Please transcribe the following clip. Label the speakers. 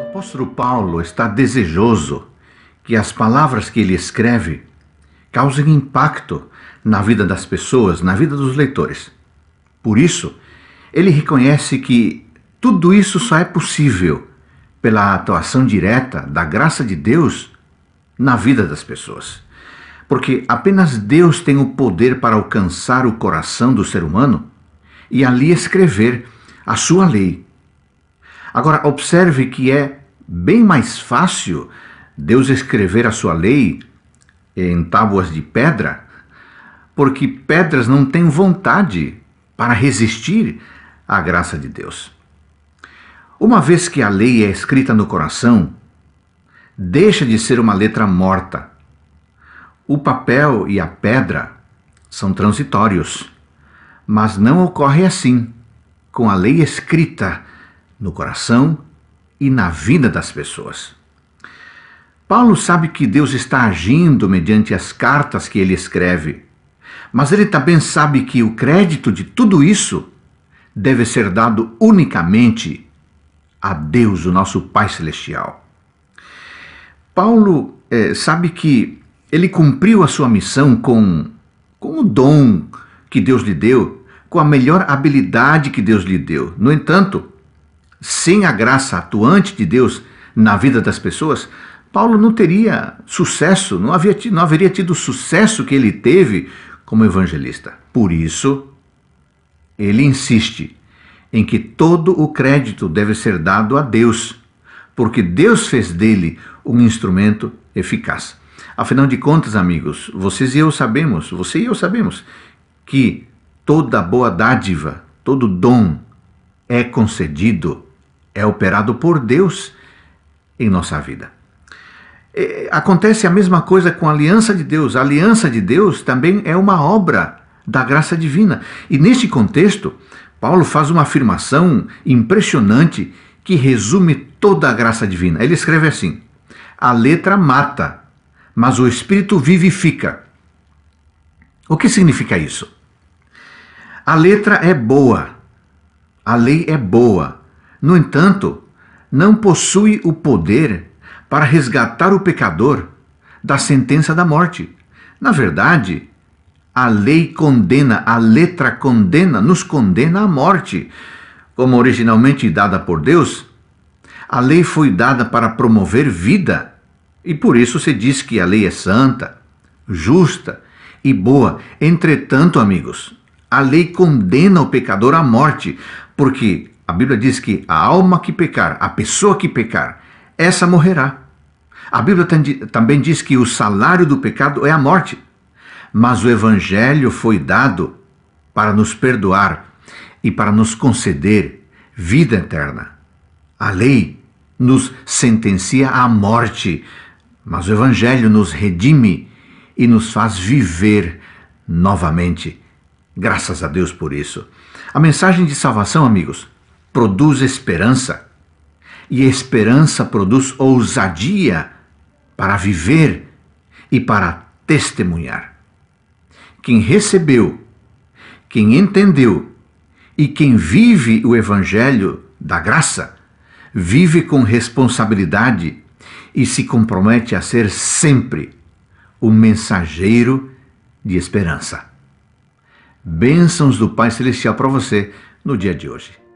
Speaker 1: O apóstolo Paulo está desejoso que as palavras que ele escreve causem impacto na vida das pessoas, na vida dos leitores. Por isso, ele reconhece que tudo isso só é possível pela atuação direta da graça de Deus na vida das pessoas. Porque apenas Deus tem o poder para alcançar o coração do ser humano e ali escrever a sua lei, Agora, observe que é bem mais fácil Deus escrever a sua lei em tábuas de pedra, porque pedras não têm vontade para resistir à graça de Deus. Uma vez que a lei é escrita no coração, deixa de ser uma letra morta. O papel e a pedra são transitórios, mas não ocorre assim com a lei escrita no coração e na vida das pessoas. Paulo sabe que Deus está agindo mediante as cartas que ele escreve, mas ele também sabe que o crédito de tudo isso deve ser dado unicamente a Deus, o nosso Pai Celestial. Paulo é, sabe que ele cumpriu a sua missão com, com o dom que Deus lhe deu, com a melhor habilidade que Deus lhe deu. No entanto, sem a graça atuante de Deus na vida das pessoas, Paulo não teria sucesso, não, havia, não haveria tido o sucesso que ele teve como evangelista. Por isso, ele insiste em que todo o crédito deve ser dado a Deus, porque Deus fez dele um instrumento eficaz. Afinal de contas, amigos, vocês e eu sabemos, você e eu sabemos, que toda boa dádiva, todo dom é concedido é operado por Deus em nossa vida. Acontece a mesma coisa com a aliança de Deus. A aliança de Deus também é uma obra da graça divina. E neste contexto, Paulo faz uma afirmação impressionante que resume toda a graça divina. Ele escreve assim: A letra mata, mas o espírito vivifica. O que significa isso? A letra é boa, a lei é boa, no entanto, não possui o poder para resgatar o pecador da sentença da morte. Na verdade, a lei condena, a letra condena, nos condena à morte. Como originalmente dada por Deus, a lei foi dada para promover vida. E por isso se diz que a lei é santa, justa e boa. Entretanto, amigos, a lei condena o pecador à morte, porque a Bíblia diz que a alma que pecar, a pessoa que pecar, essa morrerá. A Bíblia também diz que o salário do pecado é a morte. Mas o Evangelho foi dado para nos perdoar e para nos conceder vida eterna. A lei nos sentencia à morte, mas o Evangelho nos redime e nos faz viver novamente. Graças a Deus por isso. A mensagem de salvação, amigos, produz esperança. E esperança produz ousadia para viver e para testemunhar. Quem recebeu, quem entendeu e quem vive o Evangelho da graça, vive com responsabilidade e se compromete a ser sempre o mensageiro de esperança. Bênçãos do Pai Celestial para você no dia de hoje.